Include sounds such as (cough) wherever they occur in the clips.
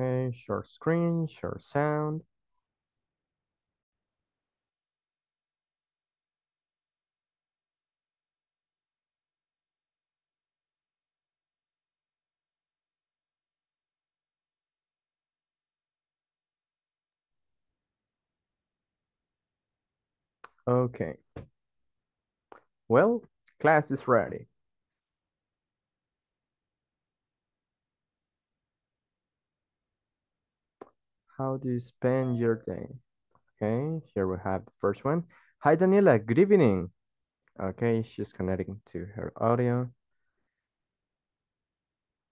Okay, share screen, share sound. Okay. Well, class is ready. How do you spend your day? Okay, here we have the first one. Hi, Daniela. Good evening. Okay, she's connecting to her audio.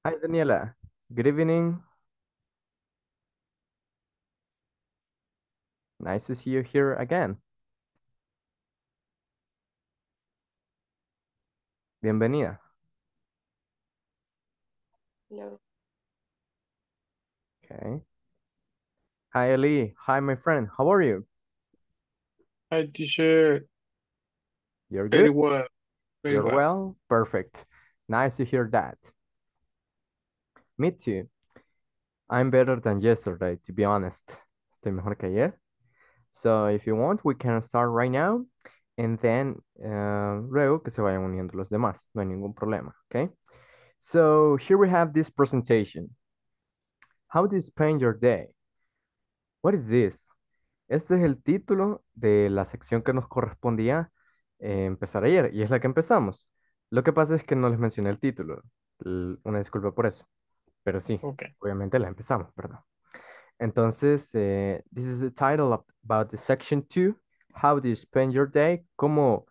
Hi, Daniela. Good evening. Nice to see you here again. Bienvenida. No. Okay. Hi, Ali. Hi, my friend. How are you? Hi, teacher. You're good? Very well. Very You're well. well? Perfect. Nice to hear that. Me too. I'm better than yesterday, to be honest. Estoy mejor que ayer. So if you want, we can start right now. And then uh, luego que se vayan uniendo los demás. No hay ningún problema, okay? So here we have this presentation. How do you spend your day? What is this? Este es el título de la sección que nos correspondía eh, empezar ayer y es la que empezamos. Lo que pasa es que no les mencioné el título. una disculpa por eso. Pero sí, obviamente la empezamos, perdón. Entonces, eh, this is the title about the section 2, how do you spend your day, como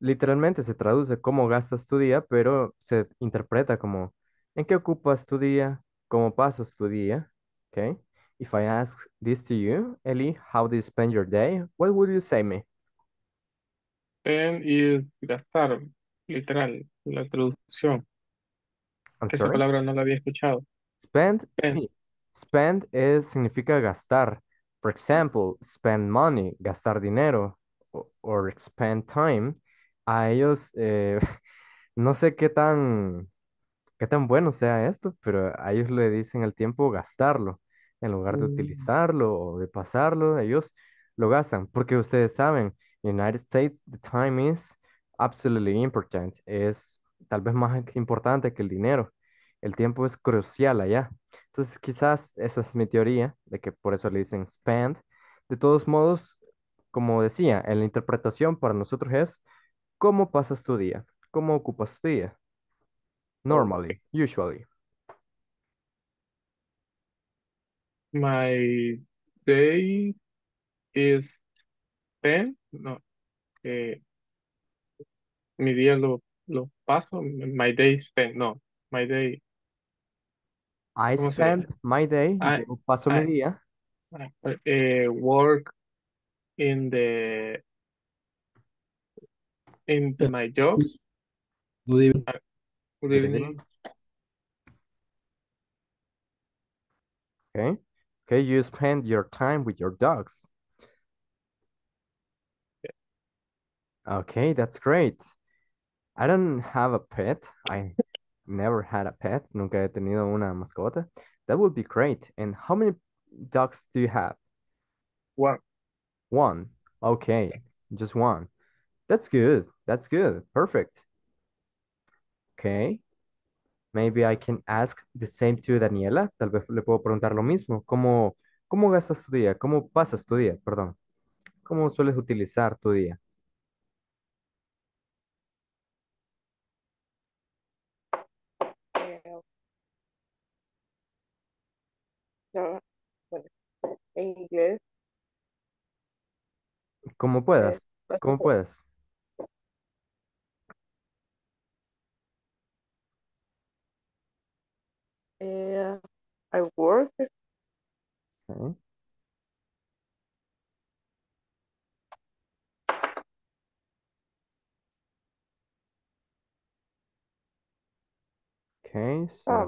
literalmente se traduce cómo gastas tu día, pero se interpreta como en qué ocupas tu día, cómo pasas tu día, ¿ok? If I ask this to you, Ellie, how do you spend your day? What would you say me? Spend es gastar, literal, la traducción. Esa palabra no la había escuchado. Spend, sí. Spend significa gastar. For example, spend money, gastar dinero, or, spend time. A ellos, eh, (laughs) no sé qué tan, qué tan bueno sea esto, pero a ellos le dicen el tiempo gastarlo en lugar de mm. utilizarlo o de pasarlo, ellos lo gastan, porque ustedes saben, en United States the time is absolutely important, es tal vez más importante que el dinero. El tiempo es crucial allá. Entonces, quizás esa es mi teoría de que por eso le dicen spend. De todos modos, como decía, en la interpretación para nosotros es cómo pasas tu día, cómo ocupas tu día. Normally, usually. My day is spent, No. Eh, mi día lo, paso. My day is pen. No. My day. I spend my day. I, paso mi día. eh work in the in my job. Good evening. Ah, good evening. Okay. Okay, you spend your time with your dogs. Okay, that's great. I don't have a pet. I never had a pet. Nunca he tenido una mascota. That would be great. And how many dogs do you have? One. One. Okay, just one. That's good. That's good. Perfect. Okay. Maybe I can ask the same to Daniela. Tal vez le puedo preguntar lo mismo. ¿Cómo, cómo gastas tu día? ¿Cómo pasas tu día? Perdón. ¿Cómo sueles utilizar tu día? Eh, en inglés. Como puedas, eh, (laughs) como puedas. Eh, I work. Okay. so. Ah,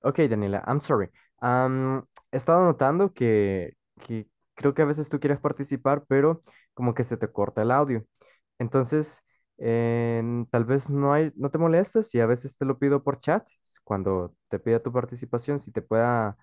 ok, Daniela, I'm sorry. Um, he estado notando que, que creo que a veces tú quieres participar, pero como que se te corta el audio. Entonces, tal vez no, hay, no te molestes y a veces te lo pido por chat, cuando te pida tu participación, si te pueda,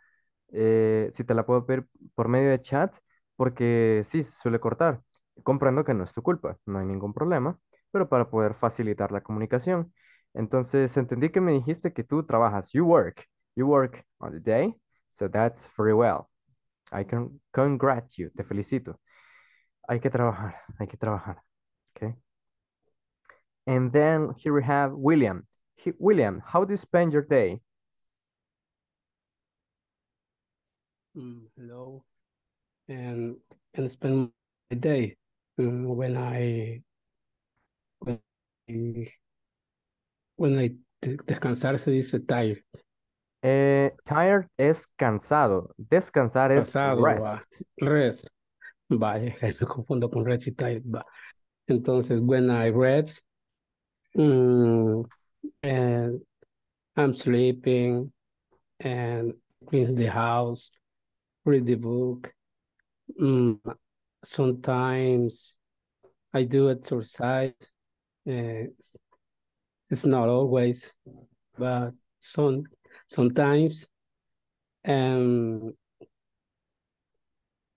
eh, si te la puedo pedir por medio de chat, porque sí, se suele cortar. Comprendo que no es tu culpa, no hay ningún problema, pero para poder facilitar la comunicación. Entonces, entendí que me dijiste que tú trabajas, you work, you work on the day, so that's very well. I can congratulate you, te felicito. Hay que trabajar, hay que trabajar. Okay. And then here we have William. He, William, how do you spend your day? Mm, hello. And, and spend my day um, when I when I, when I descansar se dice tired. Eh, tired es cansado. Descansar es rest. Va. Rest. Vaya, se (laughs) confundo con rest y tired. Va. Entonces, when I rest, mm, and I'm sleeping and clean the house, read the book. Mm, sometimes I do exercise. Uh, it's not always, but some sometimes, um,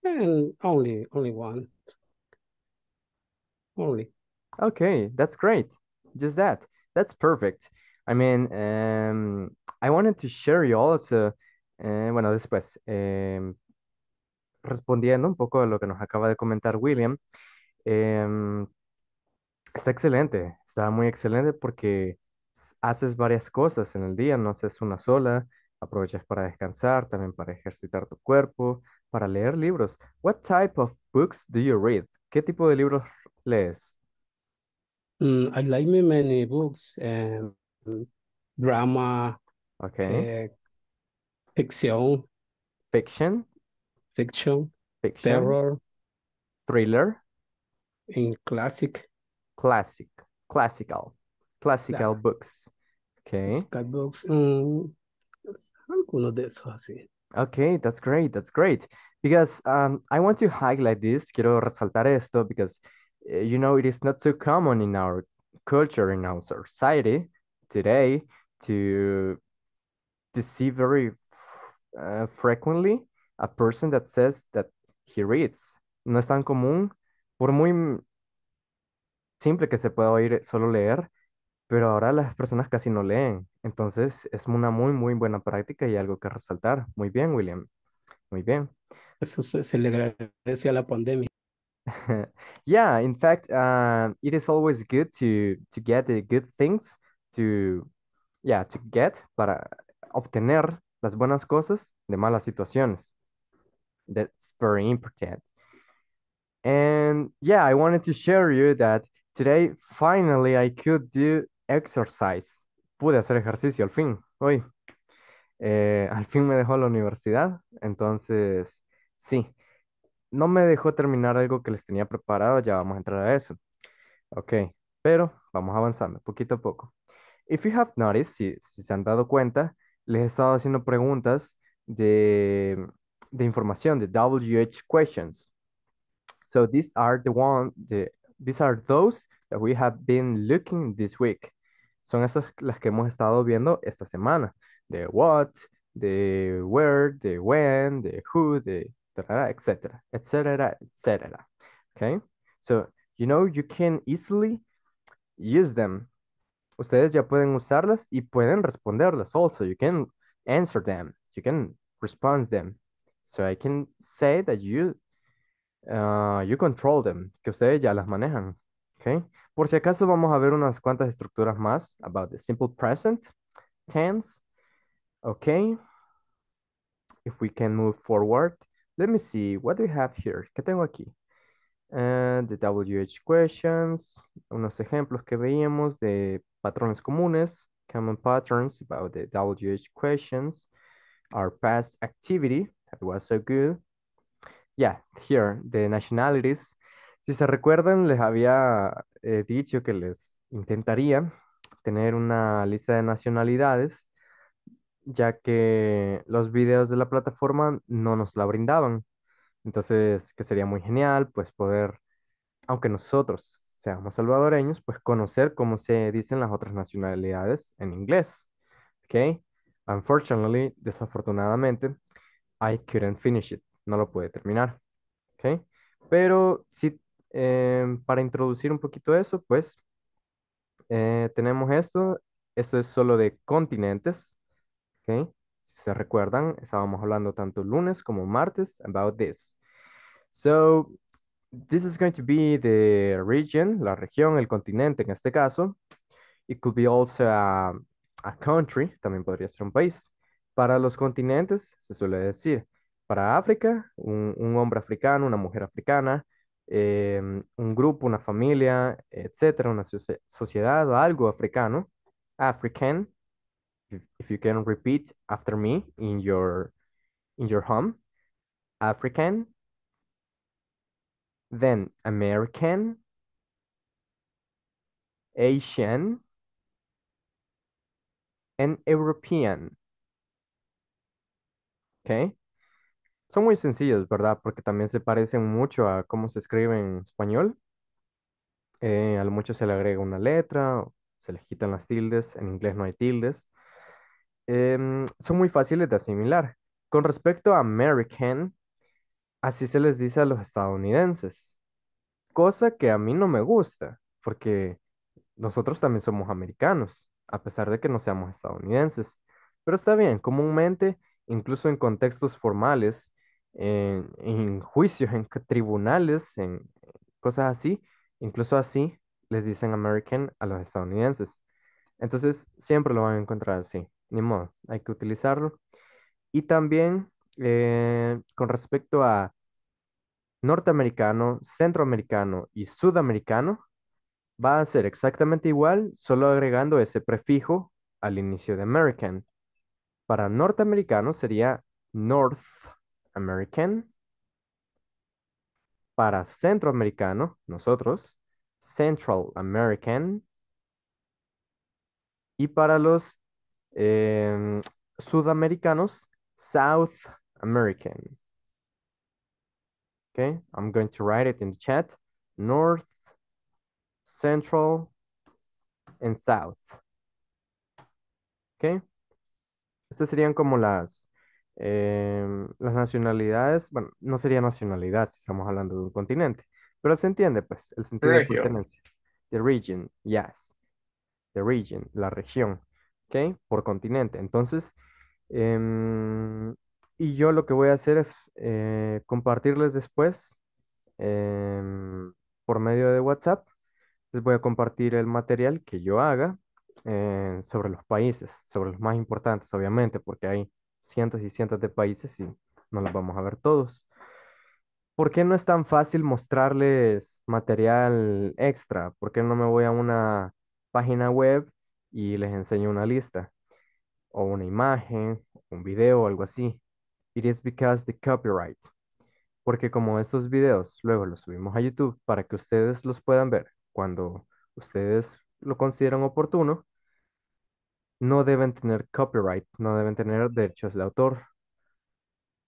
and only only one, only. Okay, that's great. just that. That's perfect. I mean, em, I wanted to share you also, eh, bueno, después, em, respondiendo un poco a lo que nos acaba de comentar William, em, está excelente, está muy excelente porque haces varias cosas en el día, no haces una sola, aprovechas para descansar, también para ejercitar tu cuerpo, para leer libros. What type of books do you read? ¿Qué tipo de libros lees? Mm, I like me many books, um, drama, okay, uh, eh, fiction, fiction, fiction, fiction, terror, thriller, in classic, classic, classical, classical classic. books. Okay. Classical books. Mm, alguno de esos así. Okay, that's great. That's great. Because um, I want to highlight this. Quiero resaltar esto because Eh, you know, it is not so common in our culture, in our society today to, see very eh, frequently a person that says that he reads. No es tan común, por muy simple que se pueda oír eh, solo leer, pero ahora las personas casi no leen. Entonces es una muy, muy buena práctica y algo que resaltar. Muy bien, William. Muy bien. Eso se le agradece a la pandemia. (laughs) yeah, in fact, uh, it is always good to to get the good things to yeah, to get para uh, obtener las buenas cosas de malas situaciones. That's very important. And yeah, I wanted to share you that today finally I could do exercise. Pude hacer ejercicio al fin, hoy. Eh, al fin me dejó la universidad, entonces sí, no me dejó terminar algo que les tenía preparado, ya vamos a entrar a eso. Ok, pero vamos avanzando poquito a poco. If you have noticed, si, se han dado cuenta, les he estado haciendo preguntas de, información, de WH questions. So these are the one, the, these are those that we have been looking this week. Son esas las que hemos estado viendo esta semana. De what, de where, de when, de who, de etcétera, etcétera etcétera. Okay, so you know you can easily use them. Ustedes ya pueden usarlas y pueden responderlas. Also, you can answer them. You can respond them. So I can say that you uh, you control them, que ustedes ya las manejan. Okay. Por si acaso vamos a ver unas cuantas estructuras más about the simple present tense. Okay. If we can move forward. Let me see, what do we have here? ¿Qué tengo aquí? And ah, the WH questions, unos ejemplos que veíamos de patrones comunes, common patterns about the WH questions, our past activity, that was so good. Yeah, here, the nationalities. Si se recuerdan, les había eh, dicho que les intentaría tener una lista de nacionalidades ya que los videos de la plataforma no nos la brindaban. Entonces, que sería muy genial, pues poder, aunque nosotros seamos salvadoreños, pues conocer cómo se dicen las otras nacionalidades en inglés. ¿Ok? Unfortunately, desafortunadamente, I couldn't finish it. No lo pude terminar. ¿Ok? Pero sí, em, para introducir un poquito eso, pues eh, tenemos esto. Esto es solo de continentes. Okay? Si se recuerdan, estábamos hablando tanto lunes como martes about this. So, this is going to be the region, la región, el continente en este caso. It could be also a, country, también podría ser un país. Para los continentes, se suele decir, para África, un, hombre africano, una mujer africana, em, un grupo, una familia, etcétera, una sociedad o algo africano, African if, you can repeat after me in your in your home african then american asian and european okay son muy sencillos verdad porque también se parecen mucho a cómo se escribe en español eh, A lo mucho se le agrega una letra se le quitan las tildes en inglés no hay tildes Em, son muy fáciles de asimilar. Con respecto a American, así se les dice a los estadounidenses, cosa que a mí no me gusta, porque nosotros también somos americanos, a pesar de que no seamos estadounidenses. Pero está bien, comúnmente, incluso en contextos formales, en juicios, en tribunales, en cosas así, incluso así les dicen American a los estadounidenses. Entonces, siempre lo van a encontrar así ni modo, hay que utilizarlo. Y también eh, con respecto a norteamericano, centroamericano y sudamericano, va a ser exactamente igual, solo agregando ese prefijo al inicio de American. Para norteamericano sería North American. Para centroamericano, nosotros, Central American. Y para los Em, sudamericanos, South American. Okay, I'm going to write it in the chat. North, Central, and South. Okay. Estas serían como las, em, las nacionalidades. Bueno, no sería nacionalidad si estamos hablando de un continente. Pero se entiende, pues, el sentido de de pertenencia. The region, yes. The region, la región. ¿ok? Por continente. Entonces, em, y yo lo que voy a hacer es eh, compartirles después em, por medio de WhatsApp. Les voy a compartir el material que yo haga eh, sobre los países, sobre los más importantes, obviamente, porque hay cientos y cientos de países y no los vamos a ver todos. ¿Por qué no es tan fácil mostrarles material extra? ¿Por qué no me voy a una página web y les enseño una lista o una imagen, un video o algo así. It is because the copyright. Porque como estos videos luego los subimos a YouTube para que ustedes los puedan ver cuando ustedes lo consideran oportuno, no deben tener copyright, no deben tener derechos de autor.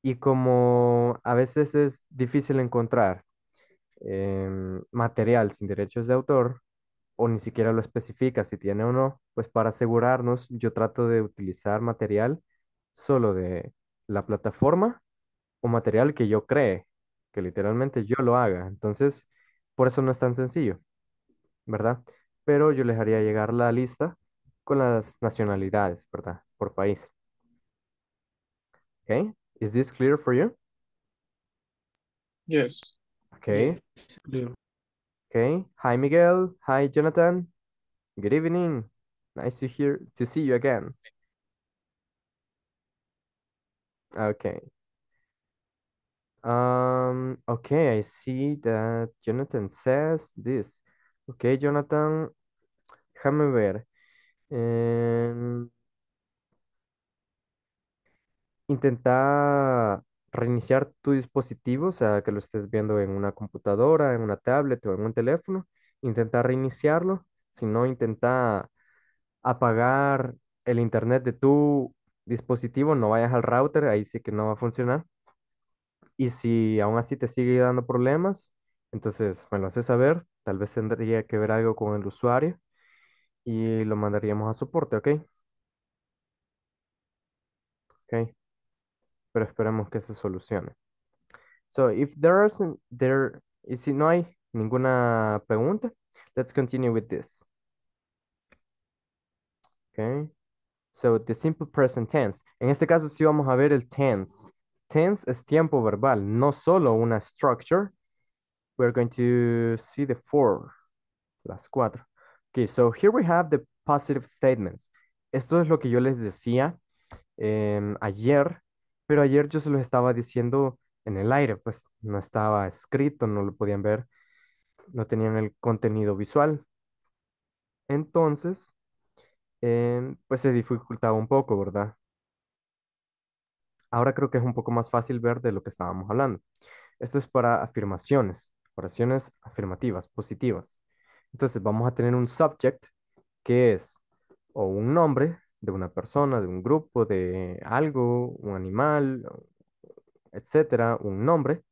Y como a veces es difícil encontrar em, material sin derechos de autor, o ni siquiera lo especifica si tiene o no, pues para asegurarnos yo trato de utilizar material solo de la plataforma o material que yo cree, que literalmente yo lo haga. Entonces, por eso no es tan sencillo, ¿verdad? Pero yo les haría llegar la lista con las nacionalidades, ¿verdad? Por país. Okay, is this clear for you? Yes. Okay. Okay. Hi, Miguel. Hi, Jonathan. Good evening. Nice to hear to see you again. Okay. Um, okay, I see that Jonathan says this. Okay, Jonathan, déjame ver. Um, intenta reiniciar tu dispositivo, o sea, que lo estés viendo en una computadora, en una tablet o en un teléfono, intenta reiniciarlo, si no, intenta apagar el internet de tu dispositivo, no vayas al router, ahí sí que no va a funcionar. Y si aún así te sigue dando problemas, entonces me lo haces saber, tal vez tendría que ver algo con el usuario y lo mandaríamos a soporte, ¿ok? Ok pero esperemos que se solucione. So, if there isn't there, y si no hay ninguna pregunta, let's continue with this. Okay. So, the simple present tense. En este caso sí vamos a ver el tense. Tense es tiempo verbal, no solo una structure. We're going to see the four, las cuatro. Okay, so here we have the positive statements. Esto es lo que yo les decía em, ayer pero ayer yo se lo estaba diciendo en el aire, pues no estaba escrito, no lo podían ver, no tenían el contenido visual. Entonces, em, pues se dificultaba un poco, ¿verdad? Ahora creo que es un poco más fácil ver de lo que estábamos hablando. Esto es para afirmaciones, oraciones afirmativas, positivas. Entonces vamos a tener un subject que es o un nombre de una persona, de un grupo, de algo, un animal, etcétera, un nombre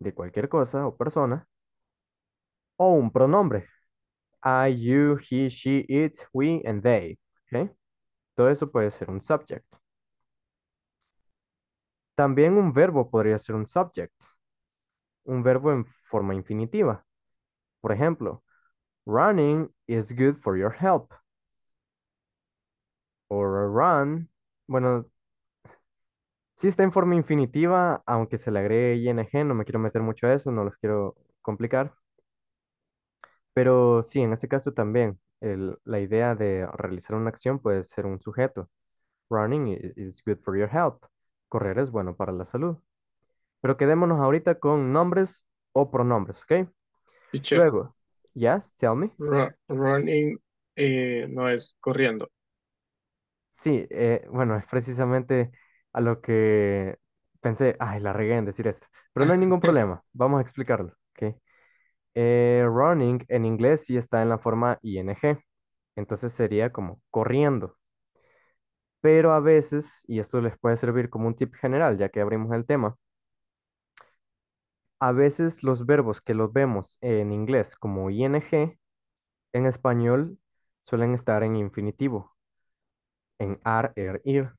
de cualquier cosa o persona, o un pronombre. I, you, he, she, it, we, and they. Todo eso puede ser un subject. También un verbo podría ser un subject. Un verbo en forma infinitiva. Por ejemplo, running is good for your health or a run, bueno, sí está en forma infinitiva, aunque se le agregue ing, no me quiero meter mucho a eso, no los quiero complicar. Pero sí, en ese caso también, la idea de realizar una acción puede ser un sujeto. Running is good for your health. Correr es bueno para la salud. Pero quedémonos ahorita con nombres o pronombres, ¿ok? Luego, yes, tell me. running eh, no es corriendo. Sí, eh, bueno, es precisamente a lo que pensé, ay, la regué en decir esto, pero no hay ningún (laughs) problema, vamos a explicarlo, ¿ok? Eh, running en inglés sí está en la forma ing, entonces sería como corriendo, pero a veces, y esto les puede servir como un tip general, ya que abrimos el tema, a veces los verbos que los vemos en inglés como ing, en español suelen estar en infinitivo, en ar, er, ir,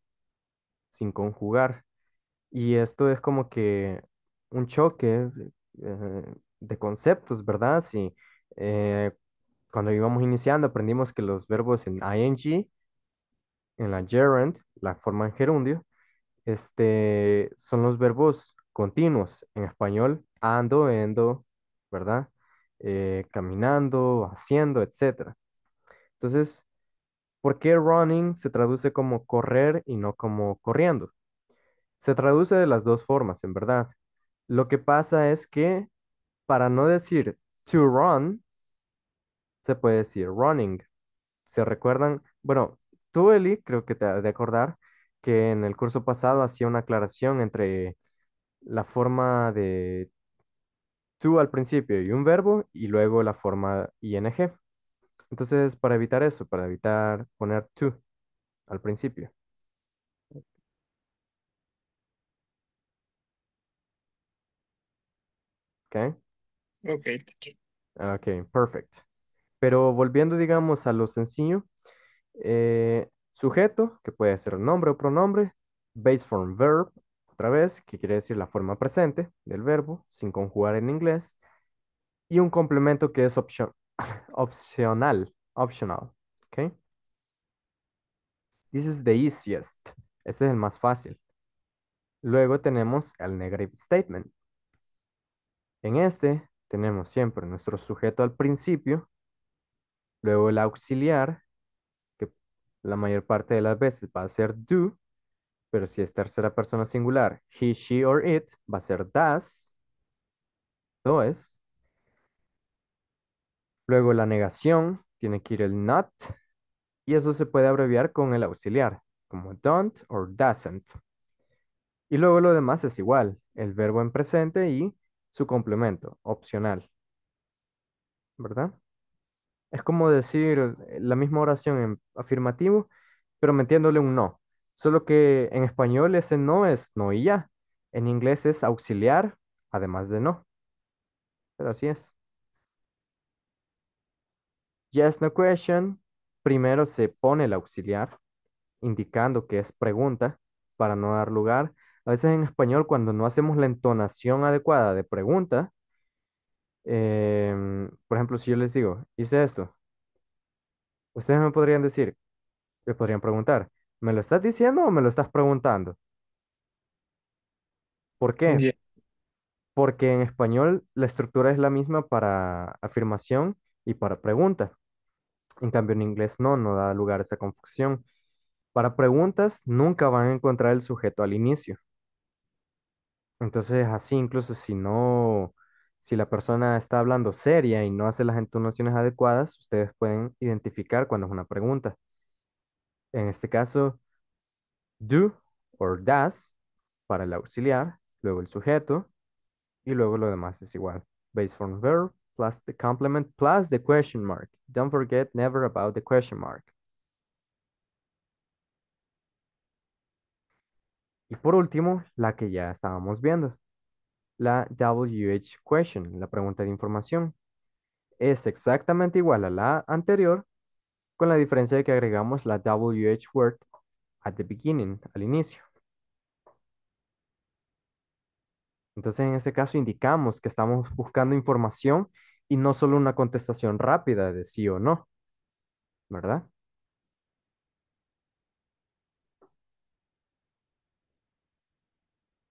sin conjugar. Y esto es como que un choque eh, de conceptos, ¿verdad? Eh, cuando íbamos iniciando aprendimos que los verbos en ing, en la gerund, la forma en gerundio, este, son los verbos continuos en español, ando, endo, ¿verdad? Eh, caminando, haciendo, etc. Entonces, ¿Por qué running se traduce como correr y no como corriendo? Se traduce de las dos formas, en verdad. Lo que pasa es que para no decir to run, se puede decir running. ¿Se recuerdan? Bueno, tú, Eli, creo que te ha de acordar que en el curso pasado hacía una aclaración entre la forma de to al principio y un verbo y luego la forma ing. Entonces, para evitar eso, para evitar poner to al principio. ¿Ok? Ok. Ok, perfect. Pero volviendo, digamos, a lo sencillo, eh, sujeto, que puede ser nombre o pronombre, base form verb, otra vez, que quiere decir la forma presente del verbo, sin conjugar en inglés, y un complemento que es option (laughs) opcional optional, okay? This is the easiest. Este es el más fácil. Luego tenemos el negative statement. En este tenemos siempre nuestro sujeto al principio, luego el auxiliar, que la mayor parte de las veces va a ser do, pero si es tercera persona singular, he, she or it, va a ser does, does, Luego la negación, tiene que ir el not, y eso se puede abreviar con el auxiliar, como don't o doesn't. Y luego lo demás es igual, el verbo en presente y su complemento, opcional. ¿Verdad? Es como decir eh, la misma oración en afirmativo, pero metiéndole un no. Solo que en español ese no es no y ya. En inglés es auxiliar, además de no. Pero así es. Yes, no question. Primero se pone el auxiliar, indicando que es pregunta, para no dar lugar. A veces en español, cuando no hacemos la entonación adecuada de pregunta, em, por ejemplo, si yo les digo, hice esto, ustedes me podrían decir, me podrían preguntar, ¿me lo estás diciendo o me lo estás preguntando? ¿Por qué? Porque en español la estructura es la misma para afirmación y para pregunta. En cambio, en inglés no, no da lugar a esa confusión. Para preguntas, nunca van a encontrar el sujeto al inicio. Entonces, así incluso si no, si la persona está hablando seria y no hace las entonaciones adecuadas, ustedes pueden identificar cuando es una pregunta. En este caso, do or does para el auxiliar, luego el sujeto y luego lo demás es igual. Base form verb, plus the complement plus the question mark. Don't forget never about the question mark. Y por último, la que ya estábamos viendo, la WH question, la pregunta de información. Es exactamente igual a la anterior, con la diferencia de que agregamos la WH word at the beginning, al inicio. Entonces, en este caso, indicamos que estamos buscando información y no solo una contestación rápida de sí o no, ¿verdad?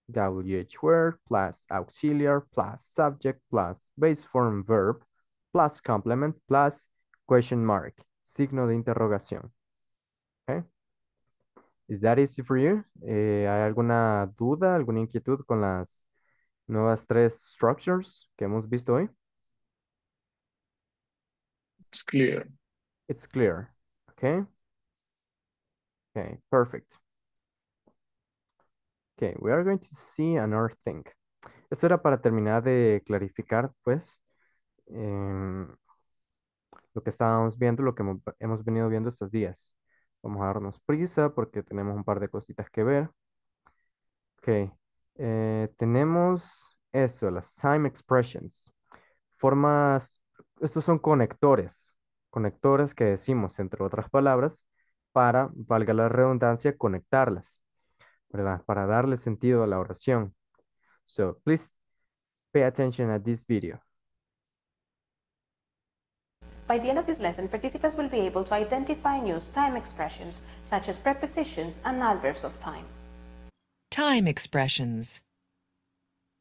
WH word plus auxiliar plus subject plus base form verb plus complement plus question mark, signo de interrogación. Okay. Is that easy for you? Eh, ¿Hay alguna duda, alguna inquietud con las nuevas tres structures que hemos visto hoy? It's clear. It's clear. Okay. Okay, perfect. Okay, we are going to see another thing. Esto era para terminar de clarificar, pues, em, lo que estábamos viendo, lo que hemos venido viendo estos días. Vamos a darnos prisa porque tenemos un par de cositas que ver. Ok, eh, tenemos eso, las time expressions, formas estos son conectores, conectores que decimos, entre otras palabras, para, valga la redundancia, conectarlas, ¿verdad? Para darle sentido a la oración. So, please pay attention at this video. By the end of this lesson, participants will be able to identify and use time expressions, such as prepositions and adverbs of time. Time expressions.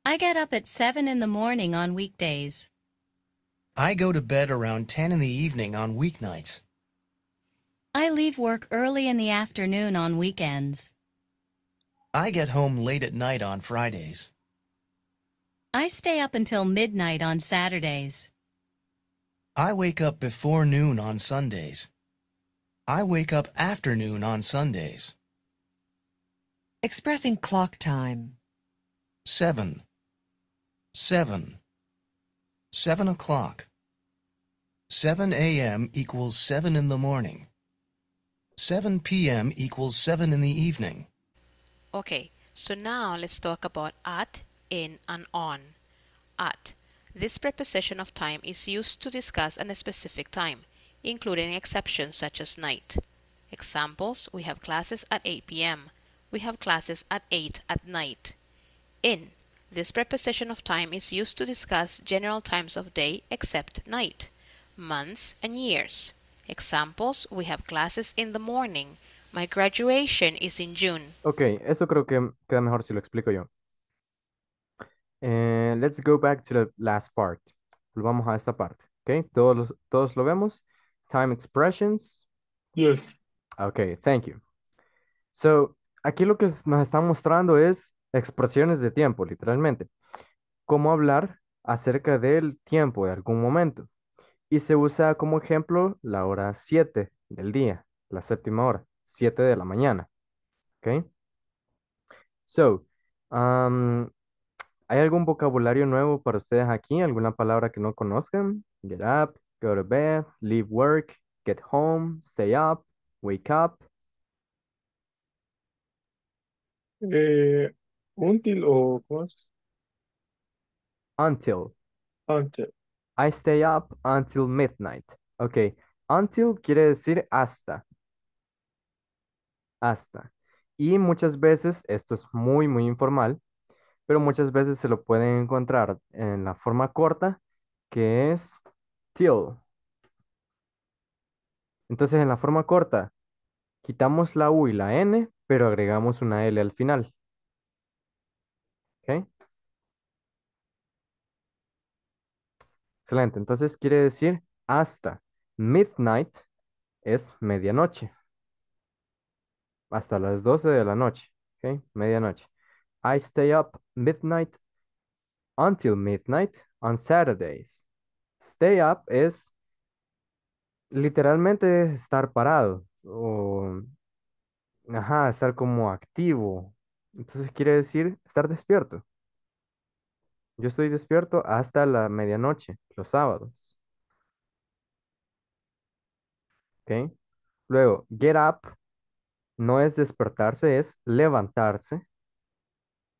I get up at 7 in the morning on weekdays. I go to bed around 10 in the evening on weeknights. I leave work early in the afternoon on weekends. I get home late at night on Fridays. I stay up until midnight on Saturdays. I wake up before noon on Sundays. I wake up afternoon on Sundays. Expressing clock time. 7. 7. Seven o'clock. Seven a.m. equals seven in the morning. Seven p.m. equals seven in the evening. Okay, so now let's talk about at, in, and on. At. This preposition of time is used to discuss a specific time, including exceptions such as night. Examples, we have classes at 8 p.m. We have classes at 8 at night. In. This preposition of time is used to discuss general times of day except night, months, and years. Examples, we have classes in the morning. My graduation is in June. Ok, eso creo que queda mejor si lo explico yo. And eh, let's go back to the last part. Volvamos a esta parte. Ok, todos, todos lo vemos. Time expressions. Yes. Ok, thank you. So, aquí lo que nos están mostrando es expresiones de tiempo, literalmente. Cómo hablar acerca del tiempo, de algún momento. Y se usa como ejemplo la hora 7 del día, la séptima hora, 7 de la mañana. ¿Ok? So, ¿hay algún vocabulario nuevo para ustedes aquí? ¿Alguna palabra que no conozcan? Get up, go to bed, leave work, get home, stay up, wake up. Eh, Until o Until. Until. I stay up until midnight. Ok. Until quiere decir hasta. Hasta. Y muchas veces, esto es muy, muy informal, pero muchas veces se lo pueden encontrar en la forma corta, que es till. Entonces, en la forma corta, quitamos la U y la N, pero agregamos una L al final. Excelente. Entonces quiere decir hasta midnight es medianoche. Hasta las 12 de la noche. ¿Ok? Medianoche. I stay up midnight until midnight on Saturdays. Stay up es literalmente estar parado o ajá, estar como activo entonces quiere decir estar despierto. Yo estoy despierto hasta la medianoche, los sábados. Luego, get up no es despertarse, es levantarse.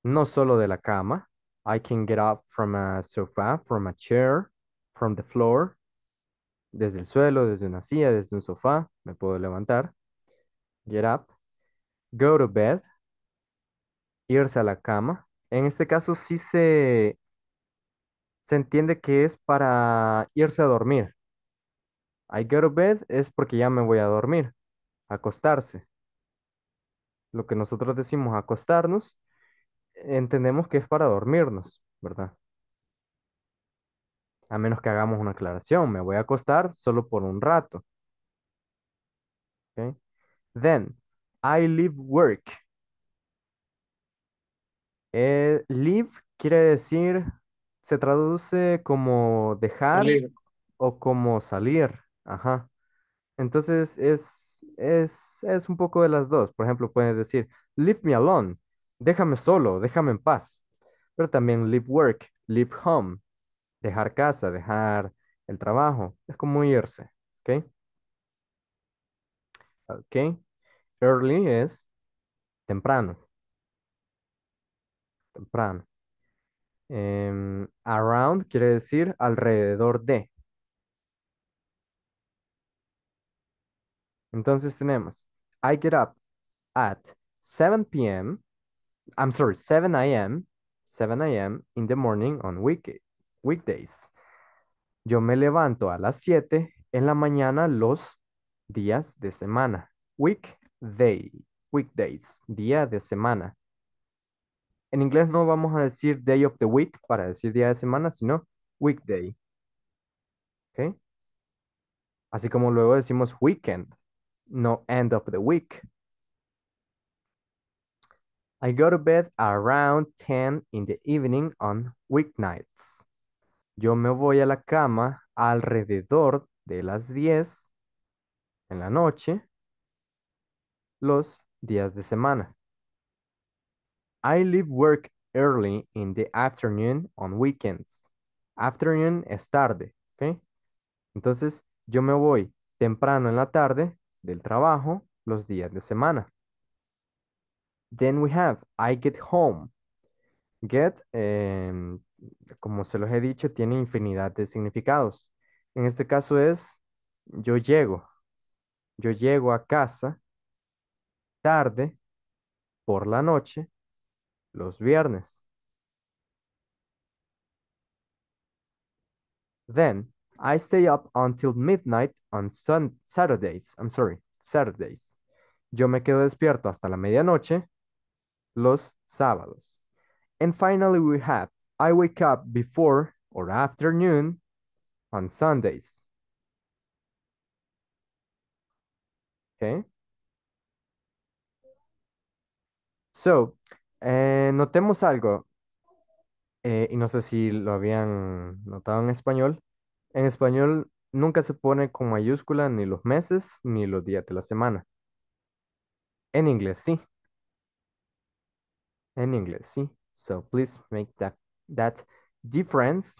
No solo de la cama. I can get up from a sofa, from a chair, from the floor. Desde el suelo, desde una silla, desde un sofá, me puedo levantar. Get up. Go to bed irse a la cama. En este caso sí se, se entiende que es para irse a dormir. I go to bed es porque ya me voy a dormir, acostarse. Lo que nosotros decimos acostarnos, entendemos que es para dormirnos, ¿verdad? A menos que hagamos una aclaración, me voy a acostar solo por un rato. Okay. Then, I leave work. Eh, leave quiere decir, se traduce como dejar o como salir. Ajá. Entonces es, es, es un poco de las dos. Por ejemplo, puedes decir, leave me alone, déjame solo, déjame en paz. Pero también leave work, leave home, dejar casa, dejar el trabajo. Es como irse, ¿ok? Ok. Early es temprano. Em, around quiere decir alrededor de. Entonces tenemos, I get up at 7 p.m. I'm sorry, 7 a.m. 7 a.m. in the morning on weekdays. Yo me levanto a las 7 en la mañana los días de semana. Weekday, weekdays, día de semana en inglés no vamos a decir day of the week para decir día de semana, sino weekday. ¿Ok? Así como luego decimos weekend, no end of the week. I go to bed around 10 in the evening on weeknights. Yo me voy a la cama alrededor de las 10 en la noche los días de semana. I leave work early in the afternoon on weekends. Afternoon es tarde, ¿ok? Entonces, yo me voy temprano en la tarde del trabajo los días de semana. Then we have I get home. Get, em, como se los he dicho, tiene infinidad de significados. En este caso es yo llego. Yo llego a casa tarde por la noche los viernes. Then I stay up until midnight on sun Saturdays. I'm sorry, Saturdays. Yo me quedo despierto hasta la medianoche los sábados. And finally we have I wake up before or afternoon on Sundays. Okay. So Eh, notemos algo, eh, y no sé si lo habían notado en español. En español nunca se pone con mayúscula ni los meses ni los días de la semana. En inglés sí. En inglés sí. So please make that, that difference.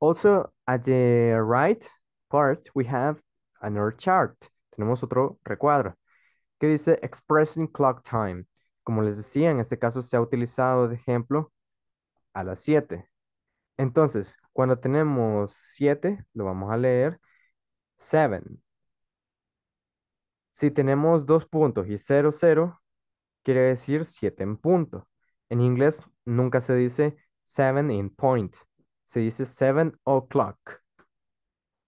Also, at the right part, we have another chart. Tenemos otro recuadro que dice expressing clock time. Como les decía, en este caso se ha utilizado de ejemplo a las 7. Entonces, cuando tenemos 7, lo vamos a leer 7. Si tenemos dos puntos y 0, 0, quiere decir 7 en punto. En inglés nunca se dice 7 in point, se dice 7 o'clock.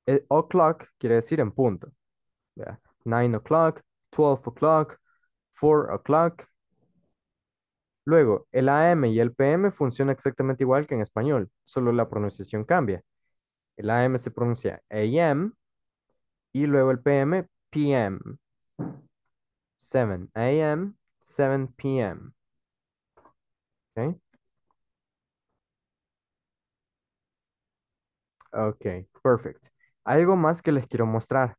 Eh, o'clock quiere decir en punto. 9 o'clock, 12 o'clock, 4 o'clock. Luego, el AM y el PM funcionan exactamente igual que en español, solo la pronunciación cambia. El AM se pronuncia AM y luego el PM, PM. 7 AM, 7 PM. Okay. Ok, perfect. Algo más que les quiero mostrar.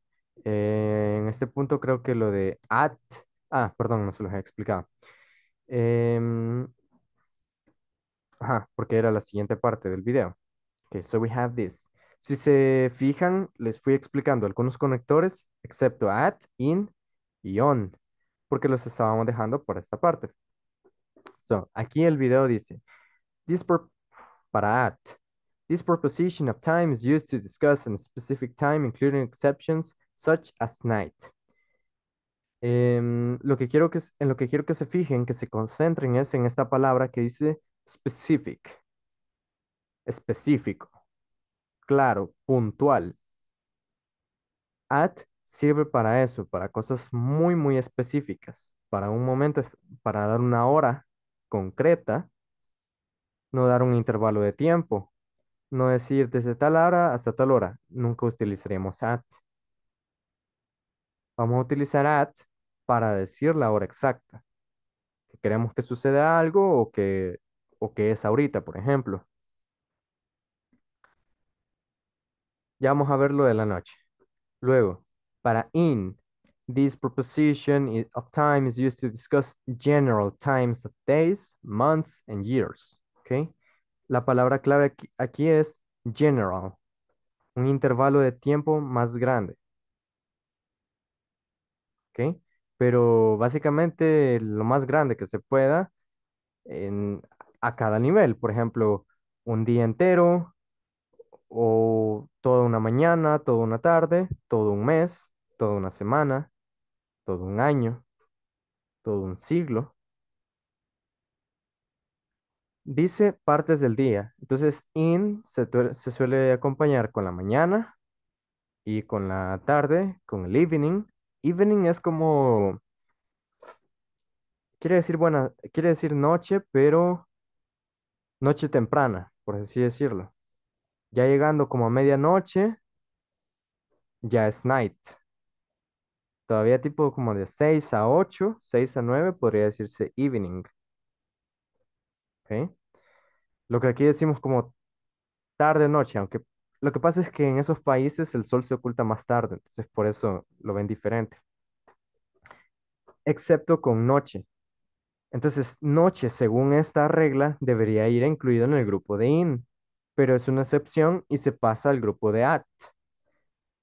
Eh, en este punto creo que lo de at, ah, perdón, no se los he explicado. Em, ajá, porque era la siguiente parte del video. ok, so we have this. Si se fijan, les fui explicando algunos conectores, excepto at, in y on, porque los estábamos dejando por esta parte. So, aquí el video dice, this para at, this proposition of time is used to discuss a specific time, including exceptions Such as Night. Em, lo que quiero que, en lo que quiero que se fijen, que se concentren es en esta palabra que dice specific, específico, claro, puntual. At sirve para eso, para cosas muy, muy específicas, para un momento, para dar una hora concreta, no dar un intervalo de tiempo, no decir desde tal hora hasta tal hora, nunca utilizaríamos at. Vamos a utilizar at para decir la hora exacta. Que queremos que suceda algo o que, o que es ahorita, por ejemplo. Ya vamos a ver lo de la noche. Luego, para in, this proposition of time is used to discuss general times of days, months, and years. Okay? La palabra clave aquí es general, un intervalo de tiempo más grande. Pero básicamente lo más grande que se pueda en, a cada nivel, por ejemplo, un día entero o toda una mañana, toda una tarde, todo un mes, toda una semana, todo un año, todo un siglo. Dice partes del día. Entonces, in se, suele acompañar con la mañana y con la tarde, con el evening Evening es como. Quiere decir buena, quiere decir noche, pero noche temprana, por así decirlo. Ya llegando como a medianoche, ya es night. Todavía tipo como de 6 a 8, 6 a 9 podría decirse evening. Lo que aquí decimos como tarde-noche, aunque lo que pasa es que en esos países el sol se oculta más tarde, entonces por eso lo ven diferente. Excepto con noche. Entonces, noche, según esta regla, debería ir incluido en el grupo de in, pero es una excepción y se pasa al grupo de at.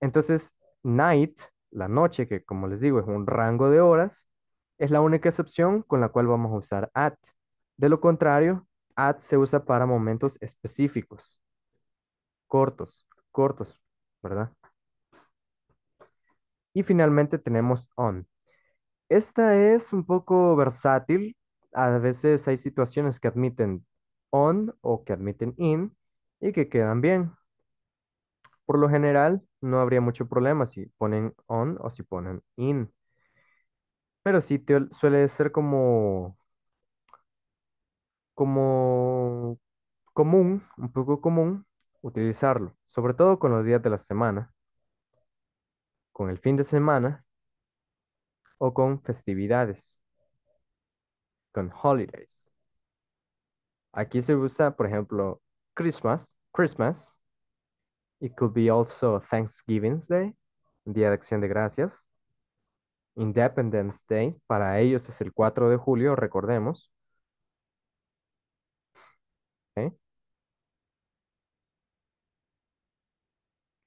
Entonces, night, la noche, que como les digo es un rango de horas, es la única excepción con la cual vamos a usar at. De lo contrario, at se usa para momentos específicos cortos, cortos, ¿verdad? Y finalmente tenemos on. Esta es un poco versátil. A veces hay situaciones que admiten on o que admiten in y que quedan bien. Por lo general, no habría mucho problema si ponen on o si ponen in. Pero sí suele ser como, como común, un poco común utilizarlo, sobre todo con los días de la semana, con el fin de semana o con festividades, con holidays. Aquí se usa, por ejemplo, Christmas, Christmas. It could be also Thanksgiving Day, Día de Acción de Gracias. Independence Day, para ellos es el 4 de julio, recordemos.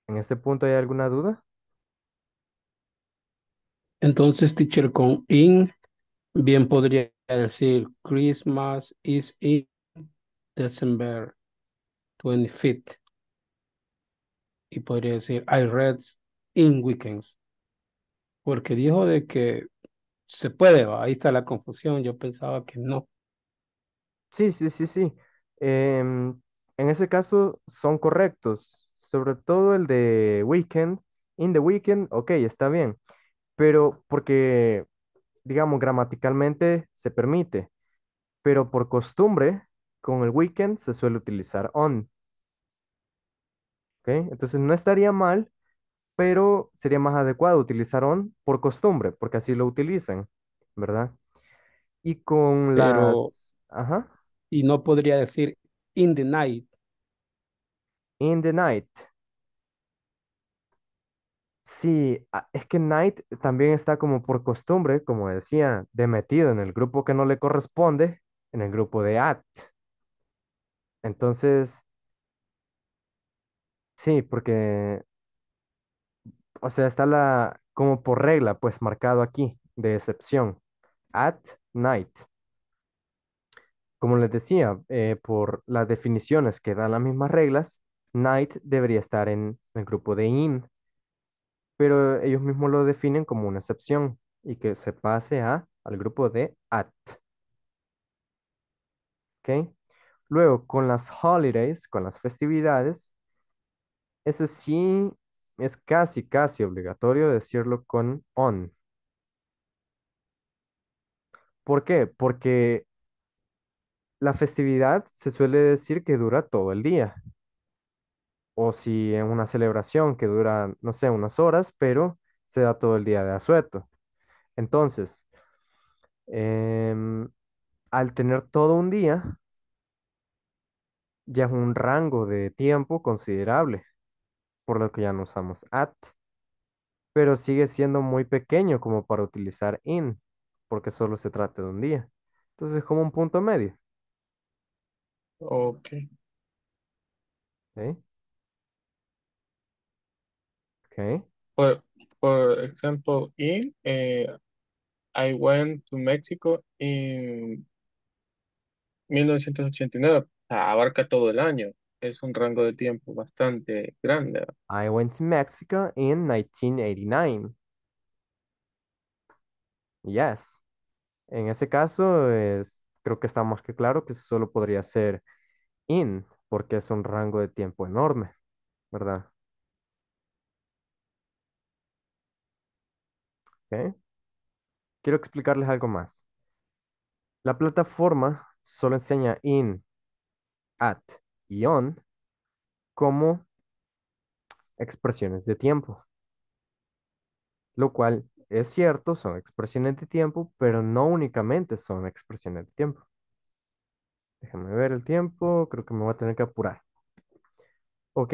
¿En este punto hay alguna duda? Entonces, teacher, con in, bien podría decir Christmas is in December 25th. Y podría decir I read in weekends. Porque dijo de que se puede, ahí está la confusión, yo pensaba que no. Sí, sí, sí, sí. Em, en ese caso son correctos, sobre todo el de Weekend, In the Weekend, ok, está bien, pero porque, digamos, gramaticalmente se permite, pero por costumbre, con el Weekend se suele utilizar on. Okay, entonces no estaría mal, pero sería más adecuado utilizar on por costumbre, porque así lo utilizan, ¿verdad? Y con la las... Ajá. Y no podría decir in the night. In the night. Sí, ah, es que night también está como por costumbre, como decía, de metido en el grupo que no le corresponde, en el grupo de At. Entonces, sí, porque, o sea, está la, como por regla, pues marcado aquí, de excepción. At night. Como les decía, eh, por las definiciones que dan las mismas reglas, Night debería estar en el grupo de IN, pero ellos mismos lo definen como una excepción y que se pase a, al grupo de AT. ¿Okay? Luego, con las holidays, con las festividades, ese sí es casi, casi obligatorio decirlo con on. ¿Por qué? Porque la festividad se suele decir que dura todo el día o si en una celebración que dura, no sé, unas horas, pero se da todo el día de asueto. Entonces, em, al tener todo un día, ya es un rango de tiempo considerable, por lo que ya no usamos at, pero sigue siendo muy pequeño como para utilizar in, porque solo se trata de un día. Entonces, es como un punto medio. Ok. ¿Sí? Okay. ejemplo, in eh, I went to Mexico in 1989. Abarca todo el año. Es un rango de tiempo bastante grande. I went to Mexico in 1989. Yes. En ese caso, es, creo que está más que claro que solo podría ser in, porque es un rango de tiempo enorme, ¿verdad? ¿ok? Quiero explicarles algo más. La plataforma solo enseña in, at y on como expresiones de tiempo. Lo cual es cierto, son expresiones de tiempo, pero no únicamente son expresiones de tiempo. Déjenme ver el tiempo, creo que me voy a tener que apurar. Ok,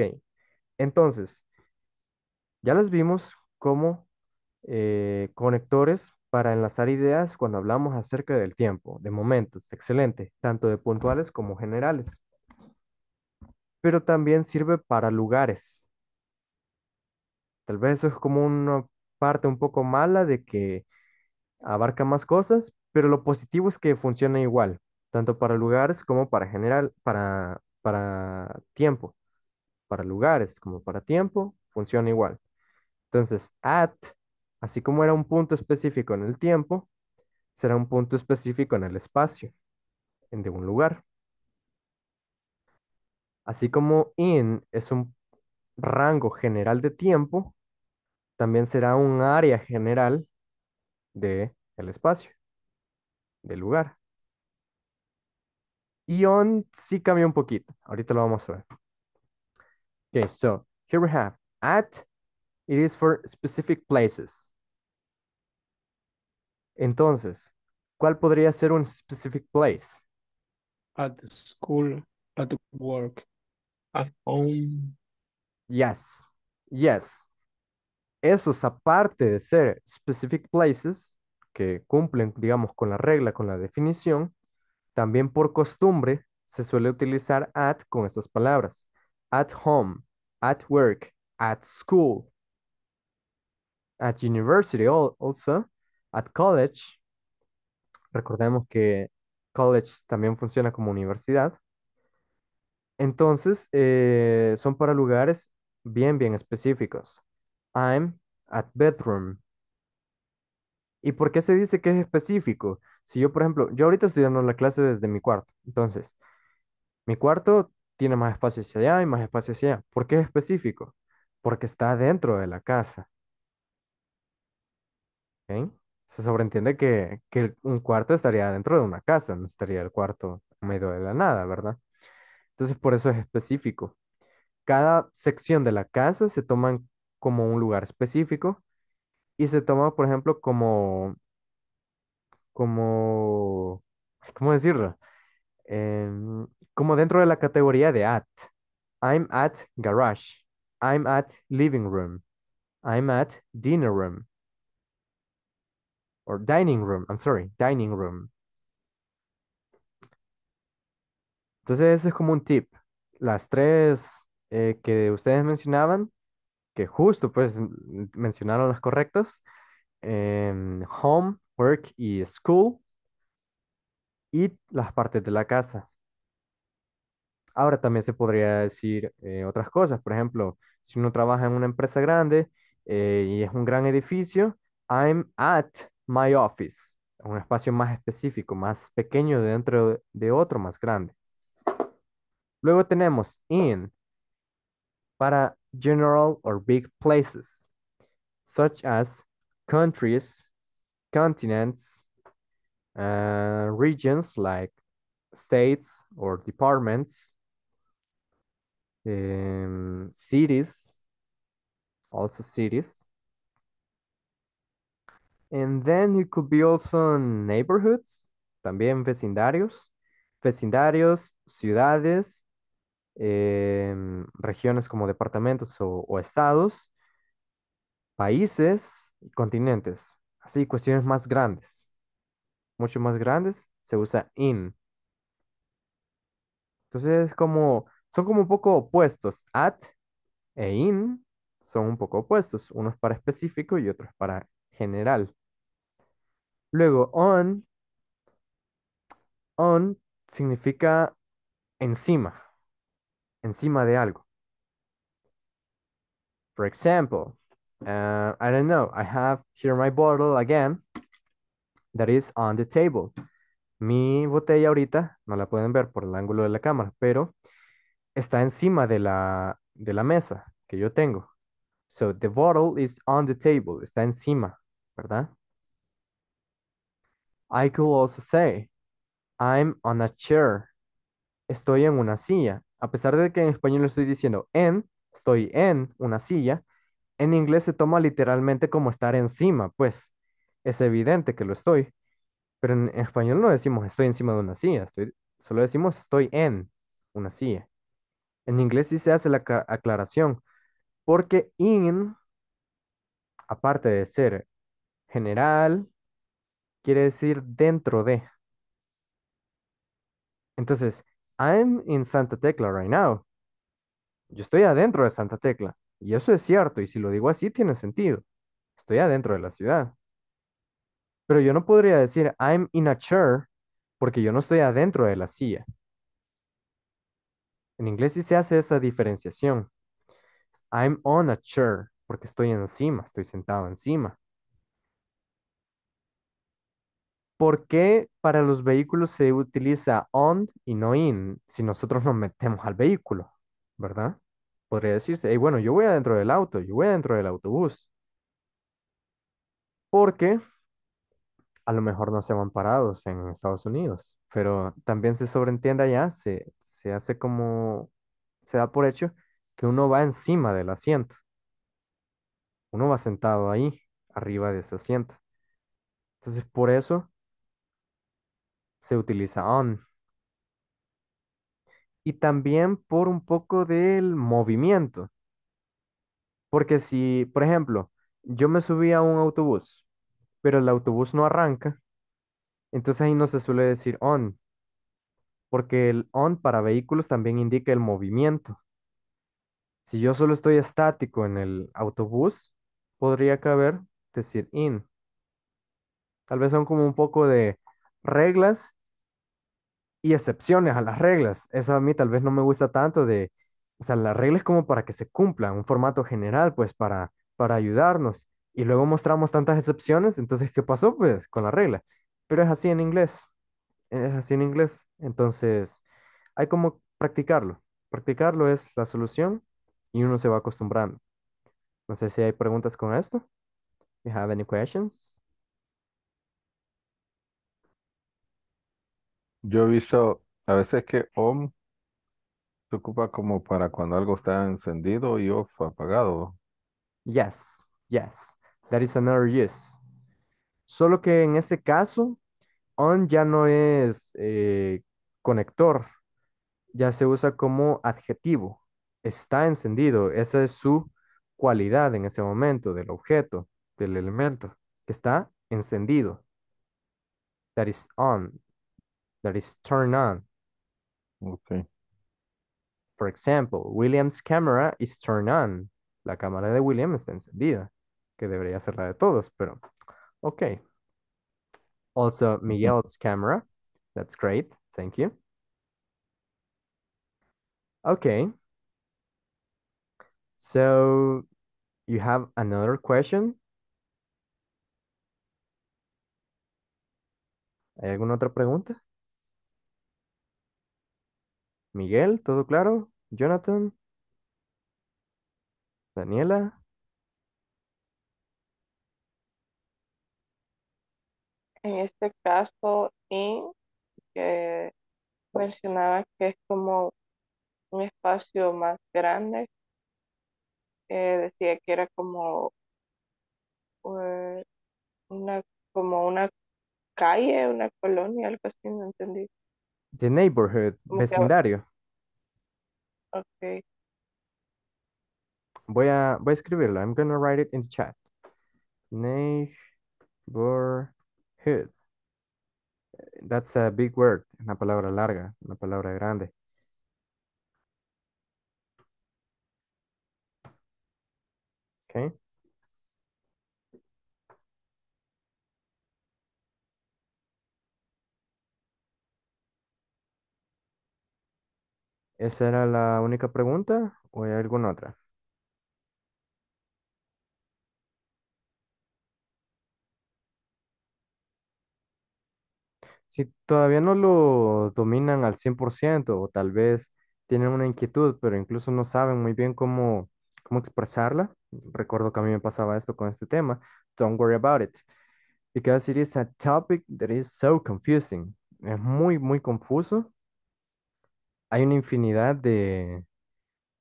entonces, ya les vimos cómo eh, conectores para enlazar ideas cuando hablamos acerca del tiempo, de momentos, excelente, tanto de puntuales como generales. Pero también sirve para lugares. Tal vez eso es como una parte un poco mala de que abarca más cosas, pero lo positivo es que funciona igual, tanto para lugares como para general, para, para tiempo. Para lugares como para tiempo, funciona igual. Entonces, at Así como era un punto específico en el tiempo, será un punto específico en el espacio, en de un lugar. Así como in es un rango general de tiempo, también será un área general de el espacio, del lugar. Y on sí cambia un poquito. Ahorita lo vamos a ver. Okay, so here we have at. It is for specific places. Entonces, ¿cuál podría ser un specific place? At school, at work, at home. Yes, yes. Esos, aparte de ser specific places, que cumplen, digamos, con la regla, con la definición, también por costumbre se suele utilizar at con esas palabras. At home, at work, at school, at university also. At college, recordemos que college también funciona como universidad. Entonces, eh, son para lugares bien, bien específicos. I'm at bedroom. ¿Y por qué se dice que es específico? Si yo, por ejemplo, yo ahorita estoy dando la clase desde mi cuarto. Entonces, mi cuarto tiene más espacio hacia allá y más espacio hacia allá. ¿Por qué es específico? Porque está dentro de la casa. ¿Okay? se sobreentiende que, un cuarto estaría dentro de una casa, no estaría el cuarto medio de la nada, ¿verdad? Entonces por eso es específico. Cada sección de la casa se toma como un lugar específico y se toma, por ejemplo, como, como, ¿cómo decirlo? Em, como dentro de la categoría de at. I'm at garage. I'm at living room. I'm at dinner room or dining room, I'm sorry, dining room. Entonces ese es como un tip. Las tres eh, que ustedes mencionaban, que justo pues mencionaron las correctas, em, home, work y school, y las partes de la casa. Ahora también se podría decir eh, otras cosas, por ejemplo, si uno trabaja en una empresa grande eh, y es un gran edificio, I'm at My Office, un espacio más específico, más pequeño dentro de otro más grande. Luego tenemos in para general or big places, such as countries, continents, eh, regions like states or departments, em, cities, also cities, And then it could be also neighborhoods, también vecindarios, vecindarios, ciudades, em, regiones como departamentos o, estados, países y continentes. Así, cuestiones más grandes, mucho más grandes, se usa in. Entonces, como, son como un poco opuestos. At e in son un poco opuestos. Uno es para específico y otro es para general. Luego, on, on significa encima, encima de algo. For example, uh, I don't know, I have here my bottle again that is on the table. Mi botella ahorita, no la pueden ver por el ángulo de la cámara, pero está encima de la, de la mesa que yo tengo. So the bottle is on the table, está encima, ¿verdad? I could also say, I'm on a chair. Estoy en una silla. A pesar de que en español estoy diciendo en, estoy en una silla, en inglés se toma literalmente como estar encima, pues es evidente que lo estoy. Pero en español no decimos estoy encima de una silla, solo decimos estoy en una silla. En inglés sí se hace la aclaración, porque in, aparte de ser general, quiere decir dentro de. Entonces, I'm in Santa Tecla right now. Yo estoy adentro de Santa Tecla. Y eso es cierto. Y si lo digo así, tiene sentido. Estoy adentro de la ciudad. Pero yo no podría decir I'm in a chair porque yo no estoy adentro de la silla. En inglés sí se hace esa diferenciación. I'm on a chair porque estoy encima, estoy sentado encima. ¿Por qué para los vehículos se utiliza on y no in si nosotros nos metemos al vehículo? ¿Verdad? Podría decirse, bueno, yo voy adentro del auto, yo voy adentro del autobús. Porque a lo mejor no se van parados en Estados Unidos, pero también se sobreentiende ya, se, se hace como, se da por hecho que uno va encima del asiento. Uno va sentado ahí, arriba de ese asiento. Entonces, por eso se utiliza on. Y también por un poco del movimiento. Porque si, por ejemplo, yo me subí a un autobús, pero el autobús no arranca, entonces ahí no se suele decir on, porque el on para vehículos también indica el movimiento. Si yo solo estoy estático en el autobús, podría caber decir in. Tal vez son como un poco de reglas y excepciones a las reglas. Eso a mí tal vez no me gusta tanto de, o sea, las reglas como para que se cumplan, un formato general, pues para, para ayudarnos. Y luego mostramos tantas excepciones, entonces, ¿qué pasó pues con la regla? Pero es así en inglés, es así en inglés. Entonces, hay como practicarlo. Practicarlo es la solución y uno se va acostumbrando. No sé si hay preguntas con esto. You have any questions? Yo he visto a veces que on se ocupa como para cuando algo está encendido y off apagado. Yes, yes. That is another use. Solo que en ese caso, on ya no es eh, conector, ya se usa como adjetivo. Está encendido. Esa es su cualidad en ese momento del objeto, del elemento, que está encendido. That is on that is turned on. Okay. For example, William's camera is turned on. La cámara de William está encendida, que debería ser la de todos, pero ok. Also, Miguel's camera. That's great. Thank you. Okay. So you have another question? ¿Hay alguna otra pregunta? Miguel, ¿todo claro? Jonathan, Daniela. En este caso, y que mencionaba que es como un espacio más grande, eh, decía que era como eh, una como una calle, una colonia, algo así, no entendí. The neighborhood, vecindario. Okay. Voy a, voy a escribirlo. I'm going to write it in the chat. Neighborhood. That's a big word. Una palabra larga, una palabra grande. Okay. ¿Esa era la única pregunta o hay alguna otra? Si todavía no lo dominan al 100% o tal vez tienen una inquietud, pero incluso no saben muy bien cómo, cómo expresarla, recuerdo que a mí me pasaba esto con este tema, don't worry about it, because it is a topic that is so confusing. Es muy, muy confuso hay una infinidad de,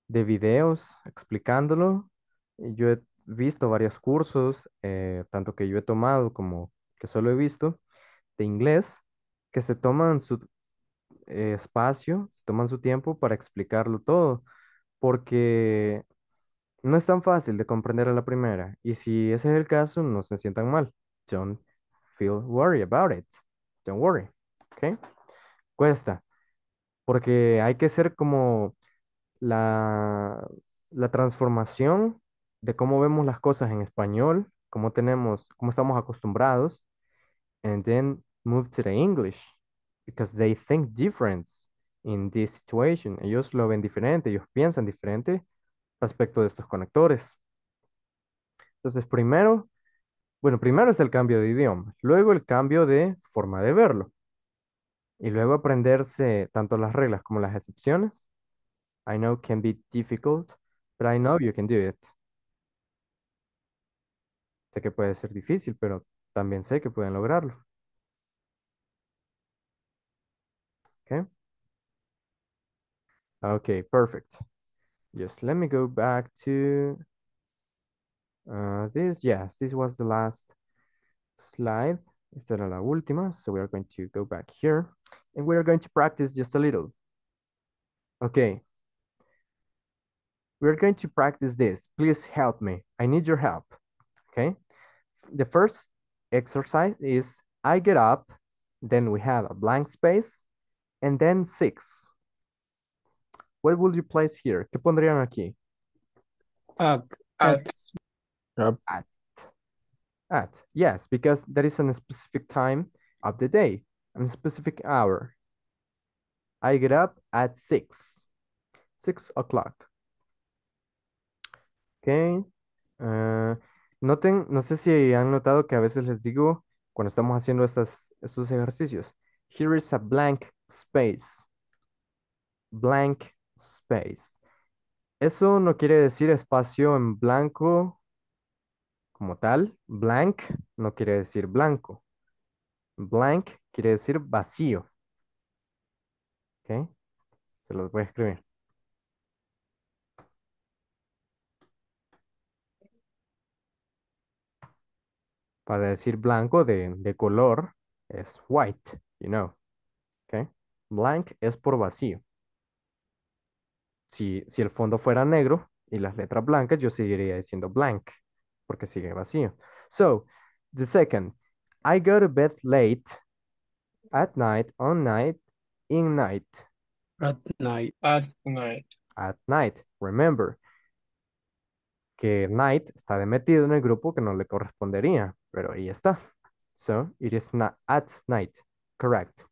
videos explicándolo. Yo he visto varios cursos, eh, tanto que yo he tomado como que solo he visto, de inglés, que se toman su eh, espacio, se toman su tiempo para explicarlo todo, porque no es tan fácil de comprender a la primera. Y si ese es el caso, no se sientan mal. Don't feel worried about it. Don't worry. Okay. Cuesta porque hay que ser como la, la transformación de cómo vemos las cosas en español, cómo tenemos, cómo estamos acostumbrados, and then move to the English because they think different in this situation. Ellos lo ven diferente, ellos piensan diferente respecto de estos conectores. Entonces, primero, bueno, primero es el cambio de idioma, luego el cambio de forma de verlo. Y luego aprenderse tanto las reglas como las excepciones. I know can be difficult, but I know you can do it. Sé que puede ser difícil, pero también sé que pueden lograrlo. Okay. Okay, perfect. Just let me go back to uh, this. Yes, this was the last slide. Esta era la última. So we are going to go back here and we are going to practice just a little. Okay. We are going to practice this. Please help me. I need your help. Okay. The first exercise is I get up, then we have a blank space, and then six. What would you place here? ¿Qué pondrían aquí? At. At. At. at. Yes, because there is a specific time of the day, a specific hour. I get up at six. Six o'clock. okay eh, noten, no sé si han notado que a veces les digo cuando estamos haciendo estas, estos ejercicios. Here is a blank space. Blank space. Eso no quiere decir espacio en blanco como tal, blank no quiere decir blanco. Blank quiere decir vacío. ¿Ok? Se los voy a escribir. Para decir blanco de, color es white, you know. ¿Ok? Blank es por vacío. Si, si el fondo fuera negro y las letras blancas, yo seguiría diciendo blank porque sigue vacío. So, the second, I go to bed late at night, on night, in night. At night. At night. At night. Remember que night está demetido en el grupo que no le correspondería, pero ahí está. So, it is not at night. Correct.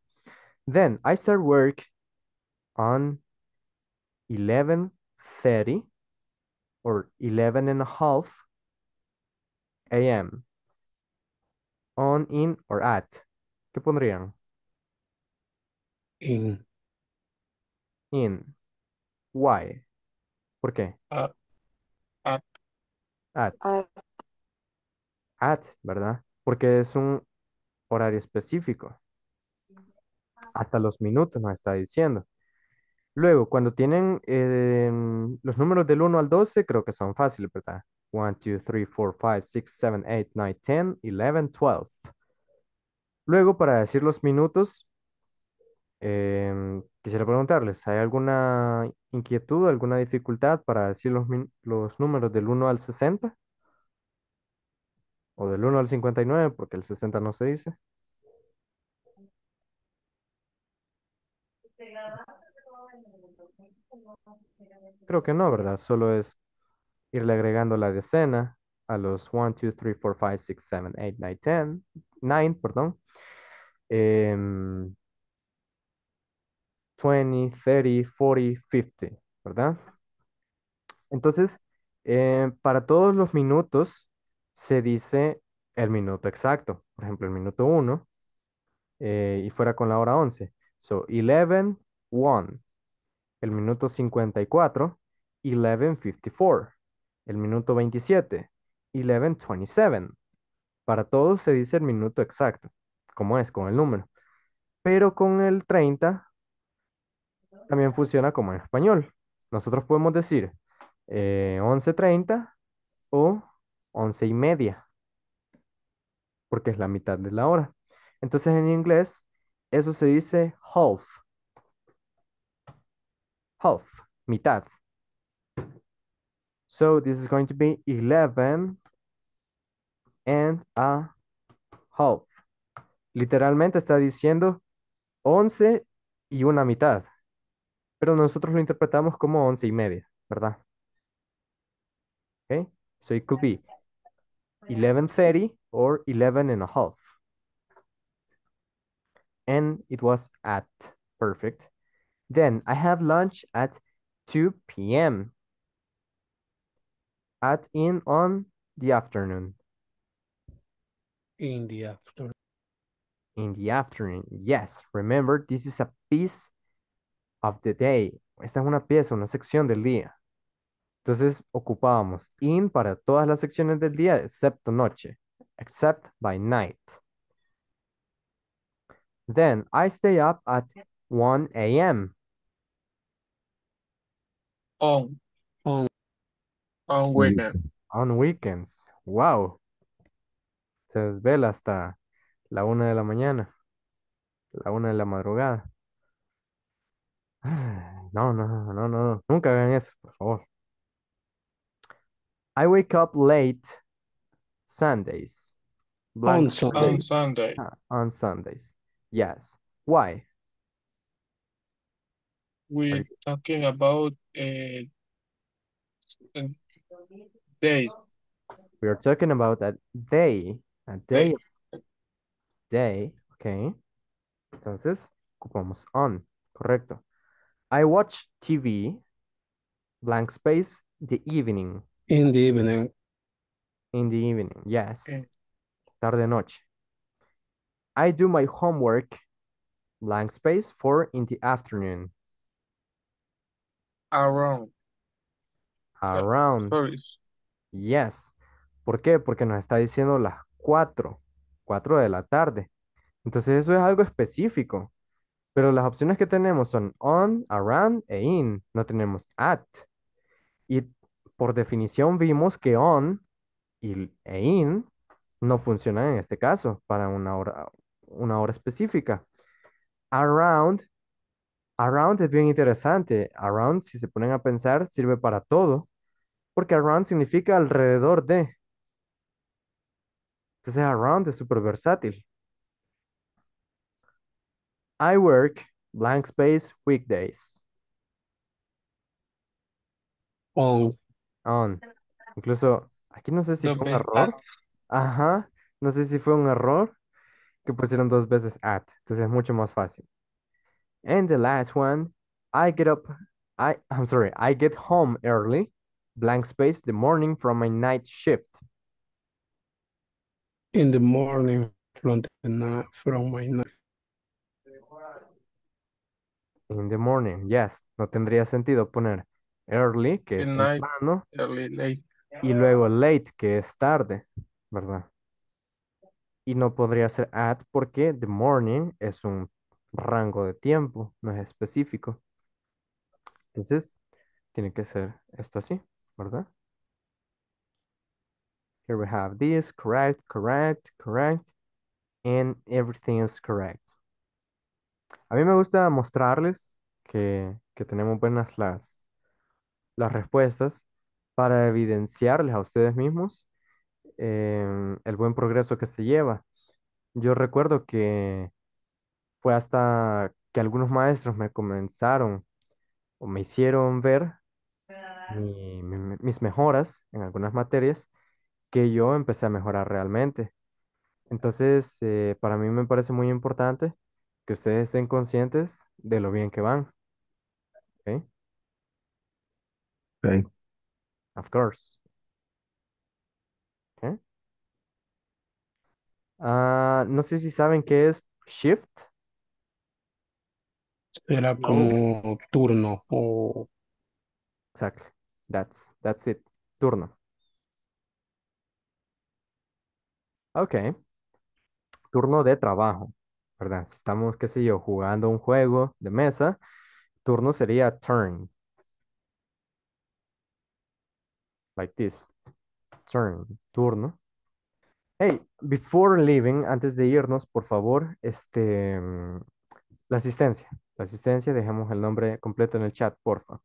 Then I start work on 11.30 or 11 and a half a.m. On, in or at. ¿Qué pondrían? In. In. Why? ¿Por qué? Ah, at. At. At, ¿verdad? Porque es un horario específico. Hasta los minutos nos está diciendo. Luego, cuando tienen eh, los números del 1 al 12, creo que son fáciles, ¿verdad? 1, 2, 3, 4, 5, 6, 7, 8, 9, 10, 11, 12. Luego, para decir los minutos, em, quisiera preguntarles, ¿hay alguna inquietud, alguna dificultad para decir los números del 1 al 60? ¿O del 1 al 59, porque el 60 no se dice? Creo que no, ¿verdad? Solo es irle agregando la decena a los 1, 2, 3, 4, 5, 6, 7, 8, 9, 10, 9, perdón. 20, 30, 40, 50, ¿verdad? Entonces, eh, para todos los minutos se dice el minuto exacto. Por ejemplo, el minuto 1 eh, y fuera con la hora 11. So, 11, 1. El minuto 54, 11, 54 el minuto 27, 11:27. Para todos se dice el minuto exacto, como es, con el número. Pero con el 30 también funciona como en español. Nosotros podemos decir eh, 11:30 o 11 y media, porque es la mitad de la hora. Entonces en inglés eso se dice half. Half, mitad. So this is going to be 11 and a half. Literalmente está diciendo 11 y una mitad. Pero nosotros lo interpretamos como 11 y media, ¿verdad? Okay, so it could be 11.30 or 11 and a half. And it was at, perfect. Then I have lunch at 2 p.m. at in on the afternoon. In the afternoon. In the afternoon. Yes. Remember, this is a piece of the day. Esta es una pieza, una sección del día. Entonces ocupábamos in para todas las secciones del día, excepto noche. Except by night. Then I stay up at 1 a.m. On. On weekends. On weekends. Wow. Se desvela hasta la una de la mañana, la una de la madrugada. (sighs) No, no, no, no, nunca hagan eso, por favor. I wake up late Sundays. On Sunday. Ah, on Sundays. Yes. Why? We're talking about eh, Day. We are talking about a day. A day. Day. day. Okay. Entonces, ocupamos on. Correcto. I watch TV, blank space, the evening. In the evening. In the evening, yes. Okay. Tarde noche. I do my homework, blank space, for in the afternoon. Around. Around. Sorry. Yes. ¿Por qué? Porque nos está diciendo las 4, 4 de la tarde. Entonces eso es algo específico. Pero las opciones que tenemos son on, around e in. No tenemos at. Y por definición vimos que on y, e in no funcionan en este caso para una hora, una hora específica. Around, around es bien interesante. Around, si se ponen a pensar, sirve para todo porque around significa alrededor de. Entonces around es súper versátil. I work blank space weekdays. On. On. Incluso aquí no sé si fue un error. Ajá. No sé si fue un error que pusieron dos veces at. Entonces es mucho más fácil. And the last one, I get up. I'm sorry, I get home early blank space, the morning from my night shift. In the morning from my night. In the morning, yes. No tendría sentido poner early, que es tarde y luego late, que es tarde, ¿verdad? Y no podría ser at porque the morning es un rango de tiempo, no es específico. Entonces, tiene que ser esto así. ¿verdad? Here we have this, correct, correct, correct, and everything is correct. A mí me gusta mostrarles que, tenemos buenas las, las respuestas para evidenciarles a ustedes mismos em, el buen progreso que se lleva. Yo recuerdo que fue hasta que algunos maestros me comenzaron o me hicieron ver mis mejoras en algunas materias que yo empecé a mejorar realmente. Entonces, eh, para mí me parece muy importante que ustedes estén conscientes de lo bien que van. ¿Ok? ok Of course. ok ah, no sé si saben qué es shift. Era como oh. turno o... Exacto. That's, that's it. Turno. Ok. Turno de trabajo, ¿verdad? Si estamos, qué sé yo, jugando un juego de mesa, turno sería turn. Like this. Turn, turno. Hey, before leaving, antes de irnos, por favor, este, mm, la asistencia. La asistencia, dejemos el nombre completo en el chat, por favor.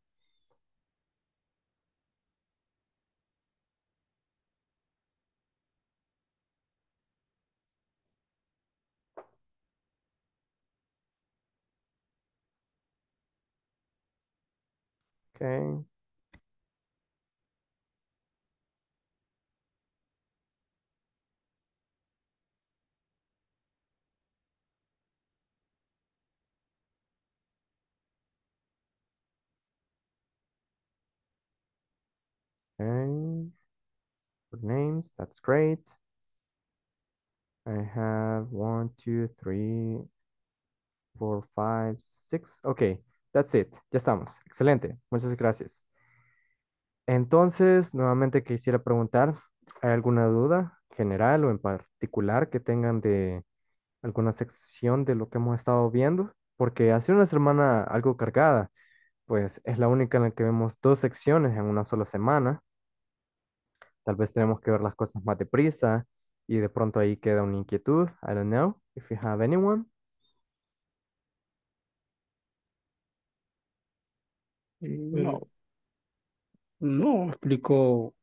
That's great. I have one, two, three, four, five, six. Ok, that's it. Ya estamos. Excelente. Muchas gracias. Entonces, nuevamente quisiera preguntar, ¿hay alguna duda general o en particular que tengan de alguna sección de lo que hemos estado viendo? Porque hace sido una semana algo cargada, pues es la única en la que vemos dos secciones en una sola semana. Tal vez tenemos que ver las cosas más deprisa y de pronto ahí queda una inquietud. I don't know if you have anyone. No. No, explicó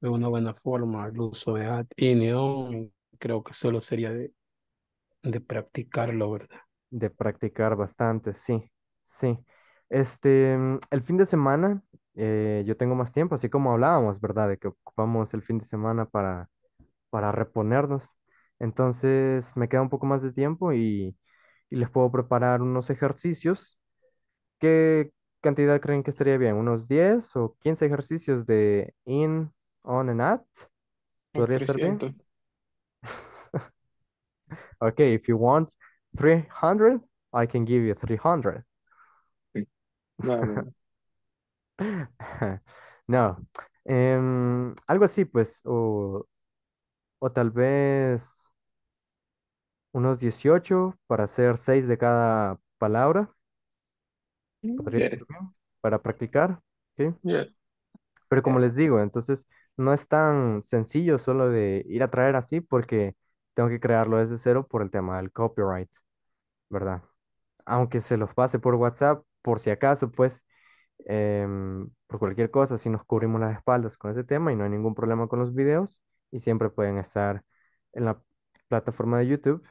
de una buena forma el uso de at y Creo que solo sería de, practicarlo, ¿verdad? De practicar bastante, sí, sí. Este, el fin de semana eh, yo tengo más tiempo, así como hablábamos, ¿verdad? De que ocupamos el fin de semana para, reponernos. Entonces me queda un poco más de tiempo y, les puedo preparar unos ejercicios. ¿Qué cantidad creen que estaría bien? ¿Unos 10 o 15 ejercicios de in, on and at? ¿Podría estar bien? (laughs) ok, if you want 300, I can give you 300. No, no. (laughs) No. Em, algo así, pues, o, tal vez unos 18 para hacer 6 de cada palabra, mm. para practicar, Pero como les digo, entonces no es tan sencillo solo de ir a traer así porque tengo que crearlo desde cero por el tema del copyright, ¿verdad? Aunque se los pase por WhatsApp, por si acaso, pues Em, por cualquier cosa, si nos cubrimos las espaldas con ese tema y no hay ningún problema con los videos y siempre pueden estar en la plataforma de YouTube,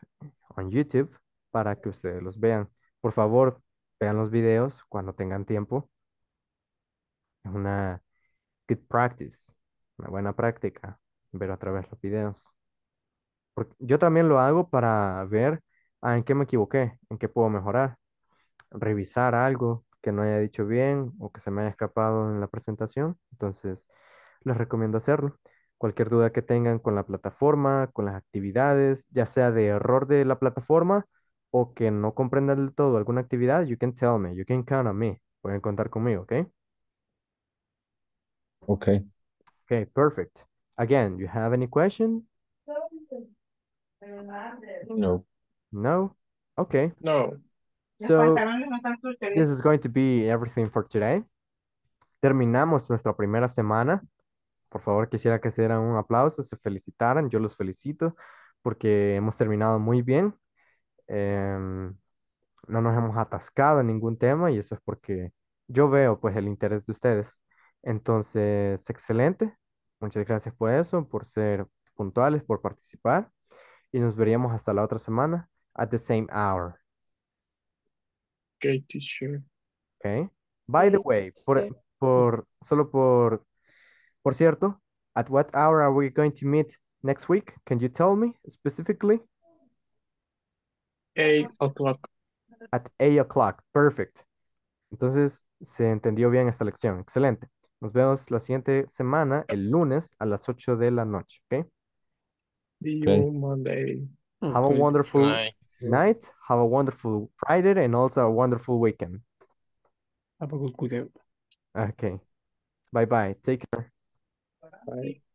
en YouTube, para que ustedes los vean. Por favor, vean los videos cuando tengan tiempo. Es una good practice, una buena práctica, ver a través de los videos. yo también lo hago para ver ah, en qué me equivoqué, en qué puedo mejorar, revisar algo que no haya dicho bien o que se me haya escapado en la presentación. Entonces, les recomiendo hacerlo. Cualquier duda que tengan con la plataforma, con las actividades, ya sea de error de la plataforma o que no comprendan del todo alguna actividad, you can tell me, you can count on me. Pueden contar conmigo, ¿ok? Ok. Ok, perfect. Again, you have any question? No. No? Okay. No. So, this is going to be everything for today. Terminamos nuestra primera semana. Por favor, quisiera que se dieran un aplauso, se felicitaran. Yo los felicito porque hemos terminado muy bien. Em, no nos hemos atascado en ningún tema y eso es porque yo veo pues el interés de ustedes. Entonces, excelente. Muchas gracias por eso, por ser puntuales, por participar. Y nos veríamos hasta la otra semana, at the same hour. Okay, teacher. Okay. By the way, por, solo por, por cierto, at what hour are we going to meet next week? Can you tell me specifically? Eight o'clock. At eight o'clock. Perfect. Entonces, se entendió bien esta lección. Excelente. Nos vemos la siguiente semana, el lunes, a las 8 de la noche. ¿Ok? See you Monday. Have a wonderful night. Have a wonderful Friday and also a wonderful weekend. Have a good weekend. Okay. Bye bye. Take care. Bye.